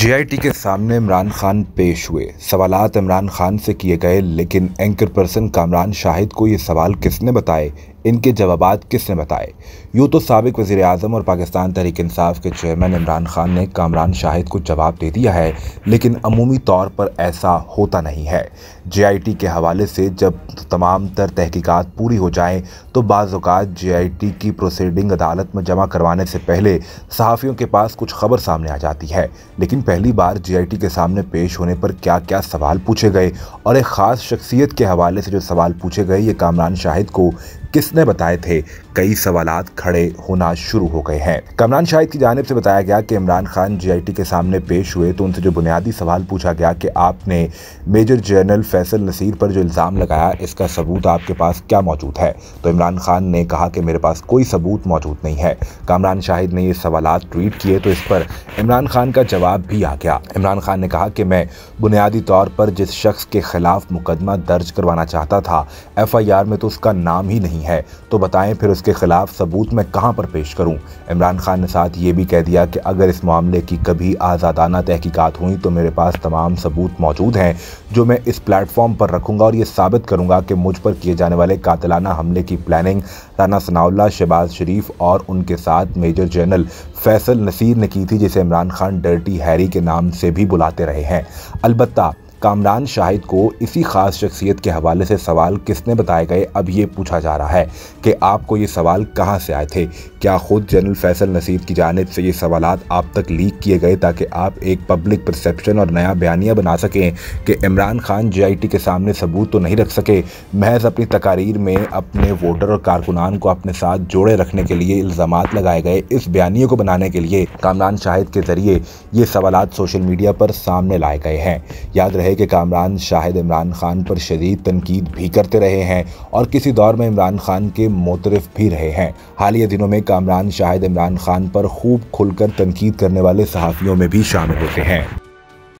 JIT के सामने इमरान खान पेश हुए सवाल इमरान खान से किए गए लेकिन एंकर पर्सन कामरान शाहिद को ये सवाल किसने बताए इनके जवाब किसने बताए यूँ तो सबक वजीर अजम और पाकिस्तान तहरीक इंसाफ के चेयरमैन इमरान खान ने कामरान शाहिद को जवाब दे दिया है लेकिन अमूमी तौर पर ऐसा होता नहीं है जे आई टी के हवाले से जब तमाम तर तहकीक़ात पूरी हो जाएँ तो बाज़ात जे आई टी की प्रोसीडिंग अदालत में जमा करवाने से पहले सहाफ़ियों के पास कुछ खबर सामने आ जाती है लेकिन पहली बार जे आई टी के सामने पेश होने पर क्या क्या सवाल पूछे गए और एक ख़ास शख्सियत के हवाले से जो सवाल पूछे गए ये कामरान शाहिद को किस किसने बताए थे कई सवाल खड़े होना शुरू हो गए हैं कमरान शाहिद की जानब से बताया गया कि इमरान खान जीआईटी के सामने पेश हुए तो उनसे जो बुनियादी सवाल पूछा गया कि आपने मेजर जनरल फैसल नसीर पर जो इल्ज़ाम लगाया इसका सबूत आपके पास क्या मौजूद है तो इमरान खान ने कहा कि मेरे पास कोई सबूत मौजूद नहीं है कामरान शाहिद ने ये सवाल ट्वीट किए तो इस पर इमरान खान का जवाब भी आ गया इमरान खान ने कहा कि मैं बुनियादी तौर पर जिस शख्स के खिलाफ मुकदमा दर्ज करवाना चाहता था एफ आई आर में तो उसका नाम ही नहीं है है तो बताएं फिर उसके खिलाफ सबूत मैं कहां पर पेश करूं इमरान खान ने साथ ये भी कह दिया कि अगर इस मामले की कभी आज़ादाना तहकीकत हुई तो मेरे पास तमाम सबूत मौजूद हैं जो मैं इस प्लेटफॉर्म पर रखूंगा और ये साबित करूंगा कि मुझ पर किए जाने वाले कातलाना हमले की प्लानिंग राना सनाउल्ला शहबाज शरीफ और उनके साथ मेजर जनरल फैसल नसीर ने की थी जिसे इमरान खान डर्टी हैरी के नाम से भी बुलाते रहे हैं अलबत्ता कामरान शाहिद को इसी खास शख्सियत के हवाले से सवाल किसने बताए गए अब ये पूछा जा रहा है कि आपको ये सवाल कहाँ से आए थे क्या खुद जनरल फैसल नसीब की जानब से ये सवाल आप तक लीक किए गए ताकि आप एक पब्लिक परसेप्शन और नया बयानिया बना सकें कि इमरान खान जे के सामने सबूत तो नहीं रख सके महज अपनी तकारीर में अपने वोटर और कारकुनान को अपने साथ जोड़े रखने के लिए इल्ज़ाम लगाए गए इस बयानियों को बनाने के लिए कामरान शाहिद के ज़रिए ये सवाल सोशल मीडिया पर सामने लाए गए हैं याद रहे है कि कामरान शाहिद इमरान खान पर शदीद तनकीद भी करते रहे हैं और किसी दौर में इमरान खान के मोतरफ भी रहे हैं हालिया दिनों में कामरान शाहिद इमरान खान पर खूब खुलकर तनकीद करने वाले सहाफ़ियों में भी शामिल होते हैं